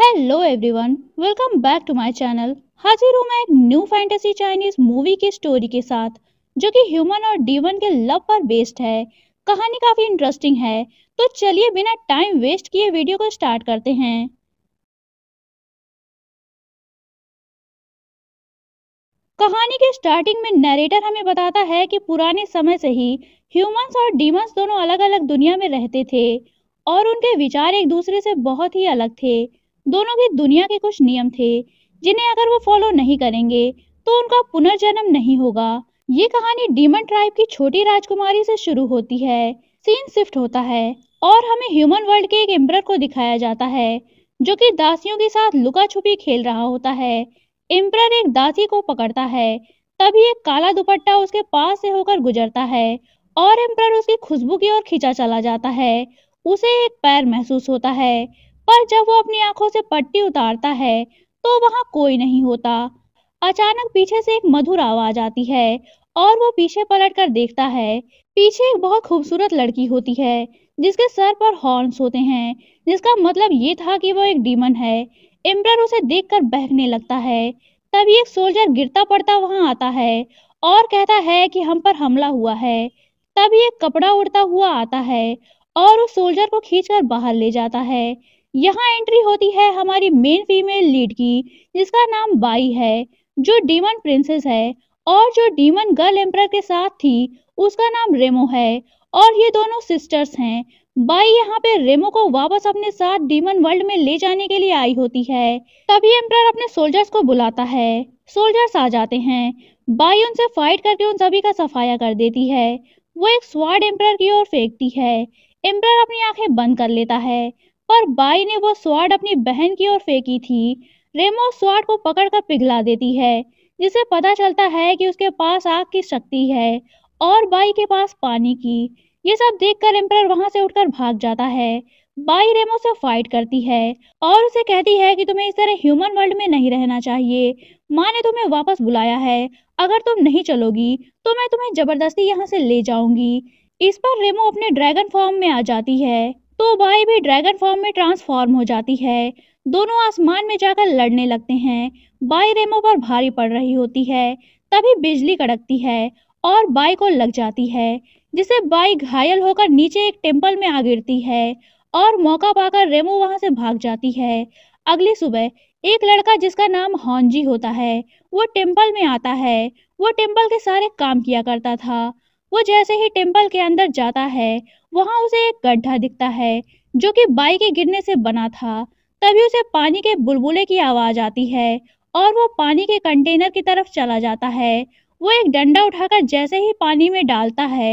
hello everyone welcome back to my channel हाजिर हूँ मैं एक न्यू फैंटेसी चाइनीज मूवी की स्टोरी के साथ जो कि ह्यूमन और डीवन के लव पर बेस्ड है कहानी काफी इंटरेस्टिंग है तो चलिए बिना टाइम वेस्ट किए वीडियो को स्टार्ट करते हैं कहानी के स्टार्टिंग में नरेटर हमें बताता है कि पुराने समय से ही ह्यूमंस और डीमंस दोनों अलग अलग दुनिया में रहते थे और उनके विचार एक दूसरे से बहुत ही अलग थे दोनों की दुनिया के कुछ नियम थे जिन्हें अगर वो फॉलो नहीं करेंगे तो उनका पुनर्जन्म नहीं होगा ये कहानी डीमन ट्राइब की छोटी राजकुमारी से शुरू होती है सीन शिफ्ट होता है और हमें ह्यूमन वर्ल्ड के एक एम्पर को दिखाया जाता है जो कि दासियों के साथ लुका छुपी खेल रहा होता है एम्पर एक दासी को पकड़ता है तभी एक काला दुपट्टा उसके पास से होकर गुजरता है और एम्प्रर उसकी खुशबू की ओर खींचा चला जाता है उसे एक पैर महसूस होता है पर जब वो अपनी आंखों से पट्टी उतारता है तो वहां कोई नहीं होता अचानक पीछे से एक मधुर आवाज आती है और वो पीछे पलट कर देखता है पीछे एक बहुत खूबसूरत लड़की होती है जिसके सर पर हॉर्न्स होते हैं जिसका मतलब ये था कि वो एक डीमन है एम्ब्रर उसे देखकर बहकने लगता है तभी एक सोल्जर गिरता पड़ता वहां आता है और कहता है कि हम पर हमला हुआ है तभी एक कपड़ा उड़ता हुआ आता है और उस सोल्जर को खींचकर बाहर ले जाता है यहाँ एंट्री होती है हमारी मेन फीमेल लीड की जिसका नाम बाई है जो डीमन प्रिंसेस है और जो डीमन गर्ल एम्पर के साथ थी उसका नाम रेमो है और ये दोनों सिस्टर्स हैं बाई यहाँ पे रेमो को वापस अपने साथ डीमन वर्ल्ड में ले जाने के लिए आई होती है तभी एम्पर अपने सोल्जर्स को बुलाता है सोल्जर्स आ जाते हैं बाई उनसे फाइट करके उन सभी का सफाया कर देती है वो एक स्वाड एम्पर की ओर फेंकती है एम्पर अपनी आंखें बंद कर लेता है और बाई ने वो स्वाड अपनी बहन की ओर फेंकी थी रेमो स्वाड को पकड़कर पिघला देती है जिसे पता चलता है कि उसके पास आग की शक्ति है और बाई के पास पानी की ये सब देखकर एम्पर वहां से उठकर भाग जाता है बाई रेमो से फाइट करती है और उसे कहती है कि तुम्हें इस तरह ह्यूमन वर्ल्ड में नहीं रहना चाहिए माँ ने तुम्हें वापस बुलाया है अगर तुम नहीं चलोगी तो मैं तुम्हें जबरदस्ती यहाँ से ले जाऊंगी इस पर रेमो अपने ड्रैगन फॉर्म में आ जाती है तो बाई भी ड्रैगन फॉर्म में ट्रांसफॉर्म हो जाती है दोनों आसमान में जाकर लड़ने लगते हैं बाई रेमो पर भारी पड़ रही होती है तभी बिजली कड़कती है और बाई को लग जाती है जिसे बाई घायल होकर नीचे एक टेम्पल में आ गिरती है और मौका पाकर रेमो वहां से भाग जाती है अगली सुबह एक लड़का जिसका नाम हॉन्जी होता है वो टेम्पल में आता है वो टेम्पल के सारे काम किया करता था वो जैसे ही टेम्पल के अंदर जाता है वहाँ उसे एक गड्ढा दिखता है जो कि बाई के गिरने से बना था तभी उसे पानी के बुलबुले की आवाज आती है और वो पानी के कंटेनर की तरफ चला जाता है वो एक डंडा उठाकर जैसे ही पानी में डालता है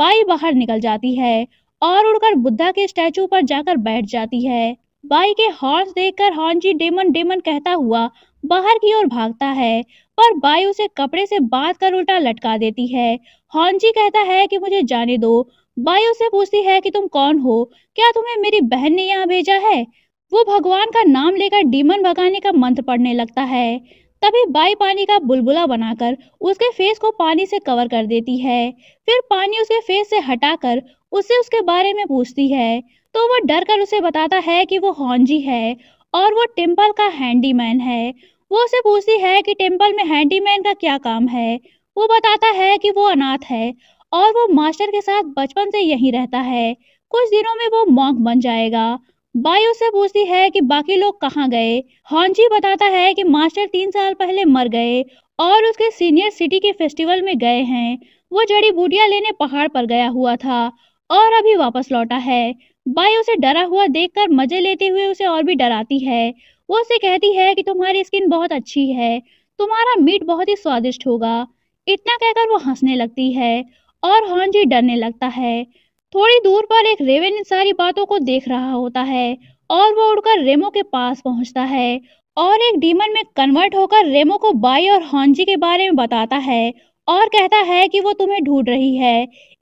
बाई बाहर निकल जाती है और उड़कर बुद्धा के स्टैचू पर जाकर बैठ जाती है बाई के हॉर्न्स देखकर हॉर्नजी डेमन डेमन कहता हुआ बाहर की ओर भागता है पर बाई उसे कपड़े से बांध कर उल्टा लटका देती है हॉन्जी कहता है कि मुझे जाने दो बाई उसे पूछती है कि तुम कौन हो क्या तुम्हें मेरी बहन ने यहाँ भेजा है वो भगवान का नाम लेकर डीमन भगाने का मंत्र पढ़ने लगता है तभी बाई पानी का बुलबुला बनाकर उसके फेस को पानी से कवर कर देती है फिर पानी उसके फेस से हटाकर उससे उसके बारे में पूछती है तो वह डर कर उसे बताता है कि वो हॉन्जी है और वो टेम्पल का हैंडीमैन है वो उसे पूछती है कि टेम्पल में हैंडीमैन का क्या काम है वो बताता है कि वो अनाथ है और वो मास्टर के साथ बचपन से यहीं रहता है कुछ दिनों में वो मॉन्क बन जाएगा बाई उसे पूछती है कि बाकी लोग कहाँ गए हॉन्जी बताता है कि मास्टर तीन साल पहले मर गए और उसके सीनियर सिटी के फेस्टिवल में गए हैं वो जड़ी बूटियां लेने पहाड़ पर गया हुआ था और अभी वापस लौटा है बाई उसे डरा हुआ देखकर मजे लेते हुए उसे और भी डराती है वो उसे कहती है कि तुम्हारी स्किन बहुत अच्छी है तुम्हारा मीट बहुत ही स्वादिष्ट होगा इतना कहकर वो हंसने लगती है और हॉन्जी डरने लगता है थोड़ी दूर पर एक रेवन इन सारी बातों को देख रहा होता है और वो उड़कर रेमो के पास पहुंचता है और एक डीमन में कन्वर्ट होकर रेमो को बाई और हॉन्जी के बारे में बताता है और कहता है कि वो तुम्हें ढूंढ रही है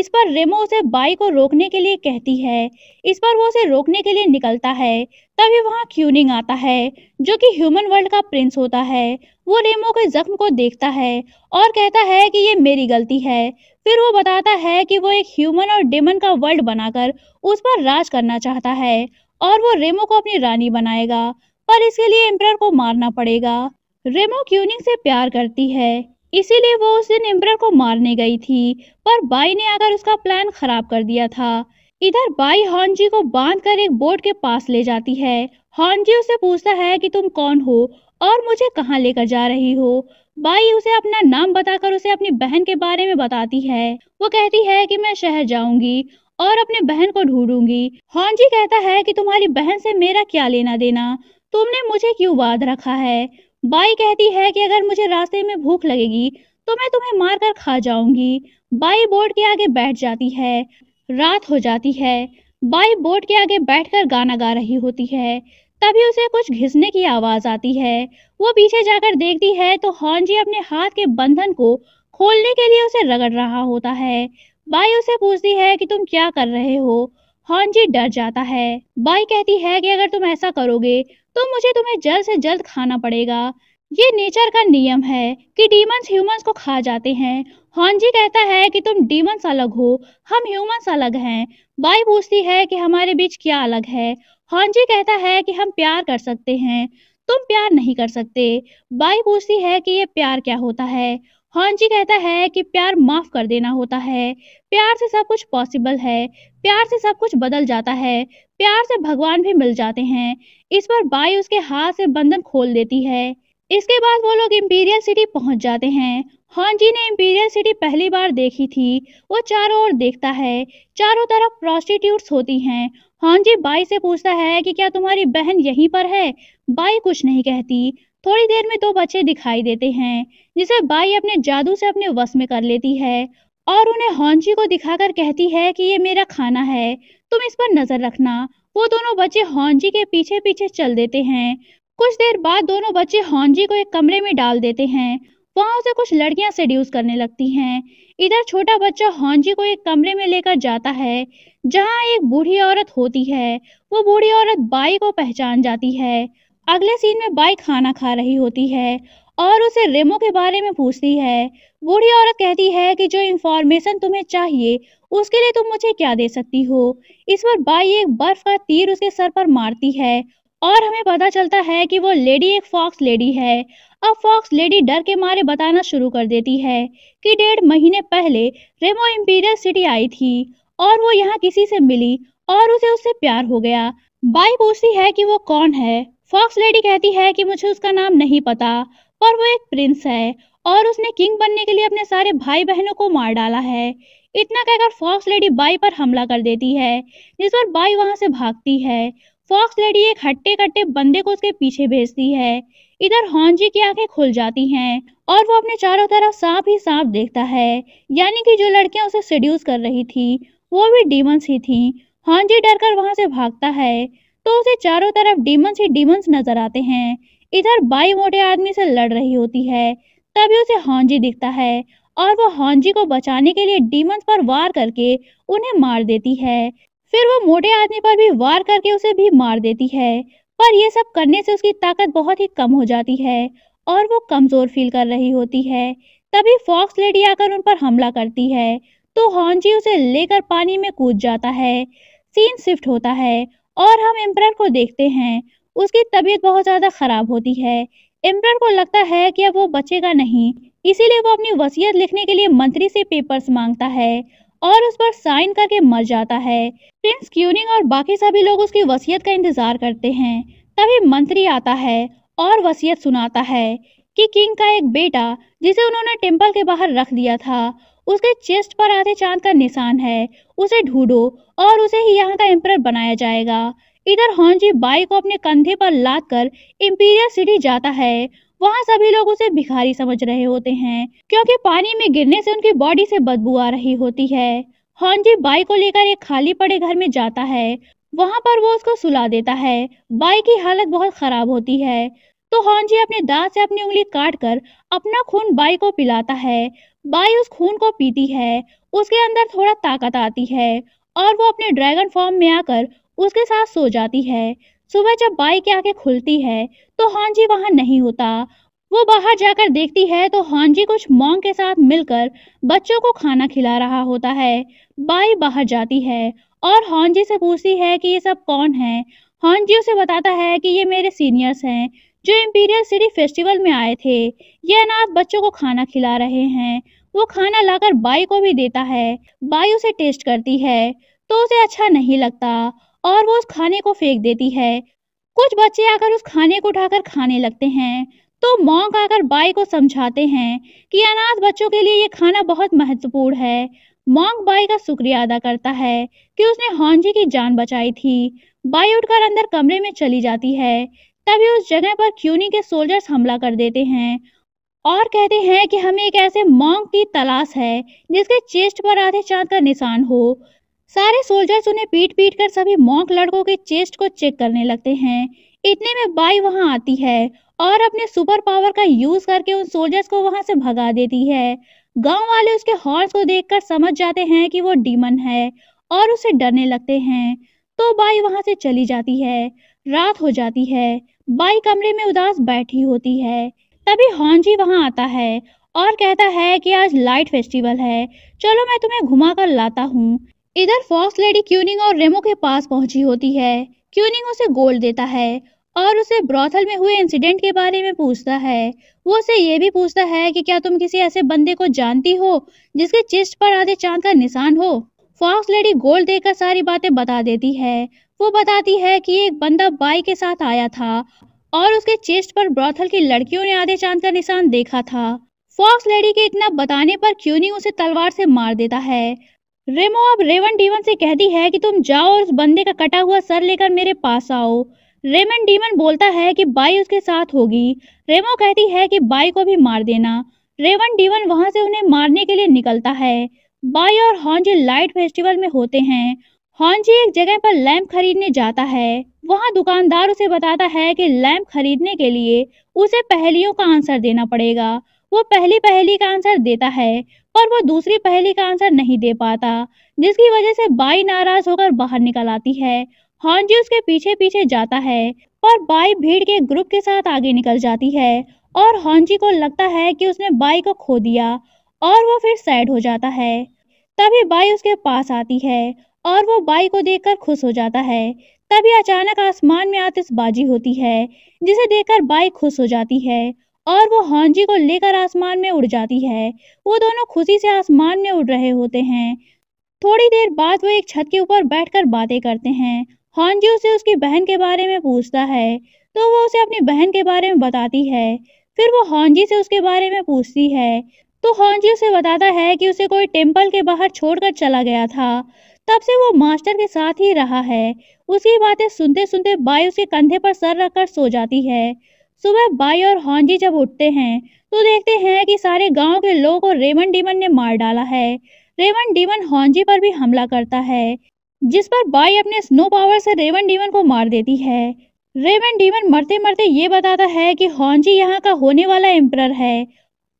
इस पर रेमो उसे बाई को रोकने के लिए कहती है इस पर वो उसे रोकने के लिए निकलता है तभी वहाँ क्यूनिंग आता है जो कि ह्यूमन वर्ल्ड का प्रिंस होता है वो रेमो के जख्म को देखता है और कहता है कि ये मेरी गलती है फिर वो बताता है कि वो एक ह्यूमन और डेमन का वर्ल्ड बनाकर उस पर राज करना चाहता है और वो रेमो को अपनी रानी बनाएगा पर इसके लिए एम्प्रर को मारना पड़ेगा रेमो क्यूनिंग से प्यार करती है इसीलिए वो दिन निम्ब्रा को मारने गई थी पर बाई ने आकर उसका प्लान खराब कर दिया था इधर बाई हॉन्जी को बांधकर एक बोट के पास ले जाती है हॉन्जी उसे पूछता है कि तुम कौन हो और मुझे कहाँ लेकर जा रही हो बाई उसे अपना नाम बताकर उसे अपनी बहन के बारे में बताती है वो कहती है कि मैं शहर जाऊंगी और अपने बहन को ढूंढूंगी हॉन्जी कहता है कि तुम्हारी बहन से मेरा क्या लेना देना तुमने मुझे क्यों बांध रखा है बाई कहती है कि अगर मुझे रास्ते में भूख लगेगी तो मैं तुम्हें मारकर खा जाऊंगी बाई बोर्ड के आगे बैठ जाती है रात हो जाती है बाई बोर्ड के आगे बैठकर गाना गा रही होती है तभी उसे कुछ घिसने की आवाज आती है वो पीछे जाकर देखती है तो हॉन्जी अपने हाथ के बंधन को खोलने के लिए उसे रगड़ रहा होता है बाई उसे पूछती है कि तुम क्या कर रहे हो हॉन्जी डर जाता है बाई कहती है कि अगर तुम ऐसा करोगे तो मुझे तुम्हें जल्द से जल्द खाना पड़ेगा ये नेचर का नियम है कि डीमंस ह्यूमंस को खा जाते हैं हॉन्जी कहता है कि तुम डीमंस अलग हो हम ह्यूमंस अलग हैं बाई पूछती है कि हमारे बीच क्या अलग है हॉन्जी कहता है कि हम प्यार कर सकते हैं तुम प्यार नहीं कर सकते बाई पूछती है कि ये प्यार क्या होता है हॉन्जी कहता है कि प्यार माफ कर देना होता है प्यार से सब कुछ पॉसिबल है प्यार से सब कुछ बदल जाता है प्यार से भगवान भी मिल जाते हैं इस पर बाई उसके हाथ से बंधन खोल देती है इसके बाद वो लोग इम्पीरियल सिटी पहुंच जाते हैं हॉन्जी हाँ ने इम्पीरियल सिटी पहली बार देखी थी वो चारों ओर देखता है चारों तरफ प्रोस्टिट्यूट होती हैं हॉन्जी हाँ बाई से पूछता है कि क्या तुम्हारी बहन यहीं पर है बाई कुछ नहीं कहती थोड़ी देर में दो बच्चे दिखाई देते हैं जिसे बाई अपने जादू से अपने वश में कर लेती है और उन्हें हॉन्जी हाँ को दिखाकर कहती है कि ये मेरा खाना है तुम इस पर नजर रखना वो दोनों बच्चे हॉन्जी के पीछे पीछे चल देते हैं कुछ देर बाद दोनों बच्चे हॉन्जी को एक कमरे में डाल देते हैं वहां से कुछ लड़कियां सेड्यूस करने लगती हैं इधर छोटा बच्चा हॉन्जी को एक कमरे में लेकर जाता है जहां एक बूढ़ी औरत होती है वो बूढ़ी औरत बाई को पहचान जाती है अगले सीन में बाई खाना खा रही होती है और उसे रेमो के बारे में पूछती है बूढ़ी औरत कहती है कि जो इंफॉर्मेशन तुम्हें चाहिए उसके लिए तुम मुझे क्या दे सकती हो इस पर बाई एक बर्फ का तीर उसके सर पर मारती है और हमें पता चलता है कि वो लेडी एक फॉक्स लेडी है अब फॉक्स लेडी डर के मारे बताना शुरू कर देती है कि डेढ़ महीने पहले रेमो इम्पीरियल सिटी आई थी और वो यहाँ किसी से मिली और उसे उससे प्यार हो गया बाई पूछती है कि वो कौन है फॉक्स लेडी कहती है कि मुझे उसका नाम नहीं पता पर वो एक प्रिंस है और उसने किंग बनने के लिए अपने सारे भाई बहनों को मार डाला है इतना कहकर फॉक्स लेडी बाई पर हमला कर देती है जिस पर बाई वहां से भागती है फॉक्स लेडी एक हट्टे कट्टे बंदे को उसके पीछे भेजती है इधर हॉन्जी की आंखें खुल जाती हैं और वो अपने चारों तरफ सांप ही सांप देखता है यानी कि जो लड़कियां उसे सिड्यूस कर रही थी वो भी डीमंस ही थी हॉन्जी डर कर वहां से भागता है तो उसे चारों तरफ डीमंस ही डीमंस नजर आते हैं इधर बाई मोटे आदमी से लड़ रही होती है तभी उसे हॉन्जी दिखता है और वो हॉन्जी को बचाने के लिए डीमंस पर वार करके उन्हें मार देती है फिर वो मोटे आदमी पर भी वार करके उसे भी मार देती है पर ये सब करने से उसकी ताकत बहुत ही कम हो जाती है और वो कमजोर फील कर रही होती है तभी फॉक्स लेडी आकर उन पर हमला करती है तो हॉन्जी उसे लेकर पानी में कूद जाता है सीन शिफ्ट होता है और हम एम्प्रर को देखते हैं उसकी तबीयत बहुत ज़्यादा ख़राब होती है एम्प्रर को लगता है कि अब वो बचेगा नहीं इसीलिए वो अपनी वसीयत लिखने के लिए मंत्री से पेपर्स मांगता है और उस पर साइन करके मर जाता है प्रिंस क्यूनिंग और बाकी सभी लोग उसकी वसीयत का इंतजार करते हैं तभी मंत्री आता है और वसीयत सुनाता है कि किंग का एक बेटा जिसे उन्होंने टेम्पल के बाहर रख दिया था उसके चेस्ट पर आधे चांद का निशान है उसे ढूंढो और उसे ही यहाँ का एम्पर बनाया जाएगा इधर हॉन्जी बाई को अपने कंधे पर लाद कर सिटी जाता है वहाँ सभी लोग उसे भिखारी समझ रहे होते हैं क्योंकि पानी में गिरने से उनकी बॉडी से बदबू आ रही होती है हॉन्जी बाई को लेकर एक खाली पड़े घर में जाता है वहाँ पर वो उसको सुला देता है बाई की हालत बहुत खराब होती है तो हॉन्जी अपने दांत से अपनी उंगली काट कर अपना खून बाई को पिलाता है बाई उस खून को पीती है उसके अंदर थोड़ा ताकत आती है और वो अपने ड्रैगन फॉर्म में आकर उसके साथ सो जाती है सुबह जब बाई की आंखें खुलती है तो हांजी वहां नहीं होता वो बाहर जाकर देखती है तो हांजी कुछ मोंग के साथ मिलकर बच्चों को खाना खिला रहा होता है बाई बाहर जाती है और हांजी से पूछती है कि ये सब कौन है हांजी उसे बताता है कि ये मेरे सीनियर्स हैं जो इम्पीरियल सिटी फेस्टिवल में आए थे ये अनाथ बच्चों को खाना खिला रहे हैं वो खाना लाकर बाई को भी देता है बाई उसे टेस्ट करती है तो उसे अच्छा नहीं लगता और वो उस खाने को फेंक देती है कुछ बच्चे आकर उस खाने को उठाकर खाने लगते हैं तो मॉन्क आकर बाई को समझाते हैं कि अनाथ बच्चों के लिए ये खाना बहुत महत्वपूर्ण है मॉन्क बाई का शुक्रिया अदा करता है कि उसने हॉन्जी की जान बचाई थी बाई उठकर अंदर कमरे में चली जाती है तभी उस जगह पर क्यूनी के सोल्जर्स हमला कर देते हैं और कहते हैं कि हमें एक ऐसे मॉन्क की तलाश है जिसके चेस्ट पर आधे चांद का निशान हो सारे सोल्जर्स उन्हें पीट पीट कर सभी मॉक लड़कों के चेस्ट को चेक करने लगते हैं इतने में बाई वहां आती है और अपने सुपर पावर का यूज करके उन सोल्जर्स को वहां से भगा देती है गांव वाले उसके हॉर्स को देखकर समझ जाते हैं कि वो डीमन है और उसे डरने लगते हैं तो बाई वहां से चली जाती है रात हो जाती है बाई कमरे में उदास बैठी होती है तभी हॉन्जी वहां आता है और कहता है कि आज लाइट फेस्टिवल है चलो मैं तुम्हें घुमा कर लाता हूँ इधर फॉक्स लेडी क्यूनिंग और रेमो के पास पहुंची होती है क्यूनिंग उसे गोल्ड देता है और उसे ब्रॉथल में हुए इंसिडेंट के बारे में पूछता है वो उसे ये भी पूछता है कि क्या तुम किसी ऐसे बंदे को जानती हो जिसके चेस्ट पर आधे चांद का निशान हो फॉक्स लेडी गोल्ड देकर सारी बातें बता देती है वो बताती है कि एक बंदा बाई के साथ आया था और उसके चेस्ट पर ब्रॉथल की लड़कियों ने आधे चांद का निशान देखा था फॉक्स लेडी के इतना बताने पर क्यूनिंग उसे तलवार से मार देता है रेमो अब रेवन डीवन से कहती है कि तुम जाओ और उस बंदे का कटा हुआ सर लेकर मेरे पास आओ रेमन डीमन बोलता है कि बाई उसके साथ होगी रेमो कहती है कि बाई को भी मार देना रेवन डीवन वहां से उन्हें मारने के लिए निकलता है बाई और हॉन्जी लाइट फेस्टिवल में होते हैं हॉन्जी एक जगह पर लैम्प खरीदने जाता है वहां दुकानदार उसे बताता है कि लैम्प खरीदने के लिए उसे पहलियों का आंसर देना पड़ेगा वो पहली पहली का आंसर देता है और वो दूसरी पहेली का आंसर नहीं दे पाता जिसकी वजह से बाई नाराज होकर बाहर निकल आती है हॉन्जी उसके पीछे पीछे जाता है पर बाई भीड़ के ग्रुप के साथ आगे निकल जाती है और हॉन्जी को लगता है कि उसने बाई को खो दिया और वो फिर सैड हो जाता है तभी बाई उसके पास आती है और वो बाई को देखकर खुश हो जाता है तभी अचानक आसमान में आतिशबाजी होती है जिसे देखकर बाई खुश हो जाती है और वो हांजी को लेकर आसमान में उड़ जाती है वो दोनों खुशी से आसमान में उड़ रहे होते हैं थोड़ी देर बाद वो एक छत के ऊपर बैठकर बातें करते हैं हांजी उसे उसकी बहन के बारे में पूछता है तो वो उसे अपनी बहन के बारे में बताती है फिर वो हांजी से उसके बारे में पूछती है तो हांजी उसे बताता है कि उसे कोई टेम्पल के बाहर छोड़कर चला गया था तब से वो मास्टर के साथ ही रहा है उसकी बातें सुनते सुनते बाई उसके कंधे पर सर रखकर सो जाती है सुबह बाई और हांजी जब उठते हैं तो देखते हैं कि सारे गांव के लोगों को रेवन डीमन ने मार डाला है रेवन डीमन हांजी पर भी हमला करता है जिस पर बाई अपने स्नो पावर से रेवन डीमन को मार देती है रेवन डीमन मरते मरते ये बताता है कि हांजी यहाँ का होने वाला एम्प्रर है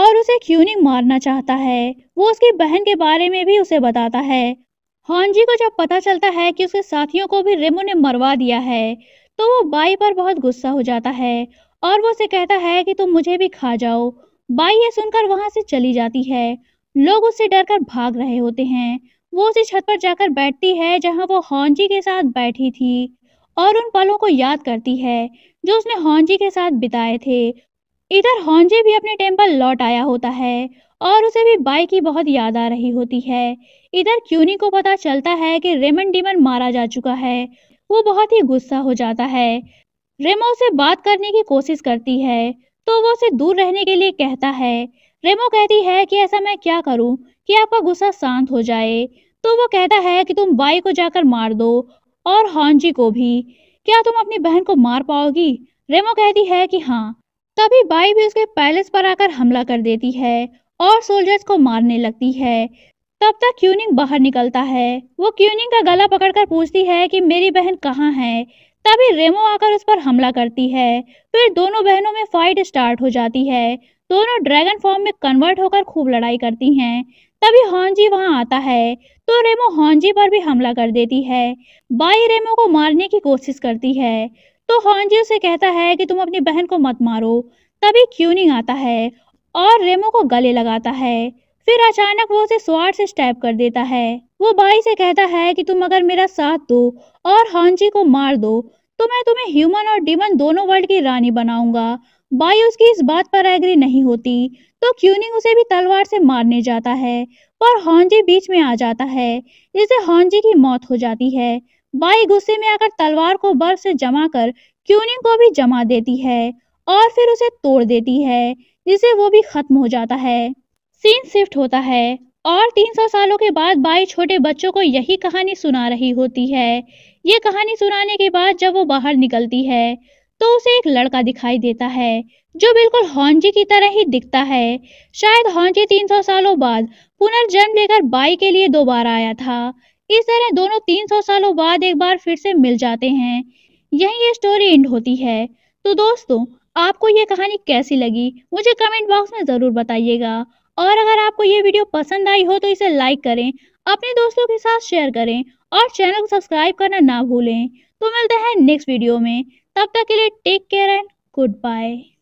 और उसे क्यूनिंग मारना चाहता है वो उसकी बहन के बारे में भी उसे बताता है हॉन्जी को जब पता चलता है कि उसके साथियों को भी रेमो ने मरवा दिया है तो वो बाई पर बहुत गुस्सा हो जाता है और वो उसे कहता है कि तुम मुझे भी खा जाओ बाई ये सुनकर वहां से चली जाती है लोग उससे डरकर भाग रहे होते हैं वो उसी छत पर जाकर बैठती है जहां वो हॉन्जी के साथ बैठी थी और उन पलों को याद करती है जो उसने हॉन्जी के साथ बिताए थे इधर हॉन्जी भी अपने टेम्पल लौट आया होता है और उसे भी बाई की बहुत याद आ रही होती है इधर क्यूनी को पता चलता है कि रेमन डीमन मारा जा चुका है वो बहुत ही गुस्सा हो जाता है रेमो से बात करने की कोशिश करती है तो वो उसे दूर रहने के लिए कहता है रेमो कहती है कि ऐसा मैं क्या करूं कि आपका गुस्सा शांत हो जाए तो वो कहता है कि तुम बाई को जाकर मार दो और हॉन्जी को भी क्या तुम अपनी बहन को मार पाओगी रेमो कहती है कि हाँ तभी बाई भी उसके पैलेस पर आकर हमला कर देती है और सोल्जर्स को मारने लगती है तब तक क्यूनिंग बाहर निकलता है वो क्यूनिंग का गला पकड़कर पूछती है कि मेरी बहन कहाँ है तभी रेमो आकर उस पर हमला करती है फिर दोनों बहनों में फाइट स्टार्ट हो जाती है दोनों ड्रैगन फॉर्म में कन्वर्ट होकर खूब लड़ाई करती हैं तभी हॉन्जी वहां आता है तो रेमो हॉन्जी पर भी हमला कर देती है बाई रेमो को मारने की कोशिश करती है तो हॉन्जी उसे कहता है कि तुम अपनी बहन को मत मारो तभी क्यूनिंग आता है और रेमो को गले लगाता है फिर अचानक वो उसे स्वाड से स्टैप कर देता है वो भाई से कहता है कि तुम अगर मेरा साथ दो और हांजी को मार दो तो मैं तुम्हें ह्यूमन और डिमन दोनों वर्ल्ड की रानी बनाऊंगा बाई उसकी इस बात पर एग्री नहीं होती तो क्यूनिंग उसे भी तलवार से मारने जाता है पर हॉन्जी बीच में आ जाता है जिससे हॉन्जी की मौत हो जाती है बाई गुस्से में आकर तलवार को बर्फ से जमा कर क्यूनिंग को भी जमा देती है और फिर उसे तोड़ देती है जिससे वो भी खत्म हो जाता है सीन शिफ्ट होता है और 300 सालों के बाद बाई छोटे बच्चों को यही कहानी सुना रही होती है ये कहानी सुनाने के बाद जब वो बाहर निकलती है तो उसे एक लड़का दिखाई देता है जो बिल्कुल हॉन्जी की तरह ही दिखता है शायद हॉन्जी 300 सालों बाद पुनर्जन्म लेकर बाई के लिए दोबारा आया था इस तरह दोनों 300 सालों बाद एक बार फिर से मिल जाते हैं यही ये स्टोरी एंड होती है तो दोस्तों आपको ये कहानी कैसी लगी मुझे कमेंट बॉक्स में ज़रूर बताइएगा और अगर आपको ये वीडियो पसंद आई हो तो इसे लाइक करें अपने दोस्तों के साथ शेयर करें और चैनल को सब्सक्राइब करना ना भूलें तो मिलते हैं नेक्स्ट वीडियो में तब तक के लिए take care and good bye